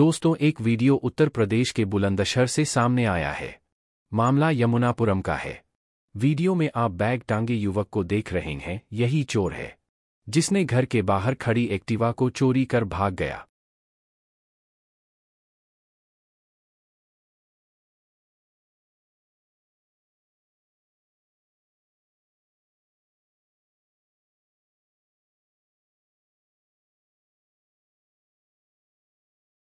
दोस्तों एक वीडियो उत्तर प्रदेश के बुलंदशहर से सामने आया है मामला यमुनापुरम का है वीडियो में आप बैग टांगे युवक को देख रहे हैं यही चोर है जिसने घर के बाहर खड़ी एक्टिवा को चोरी कर भाग गया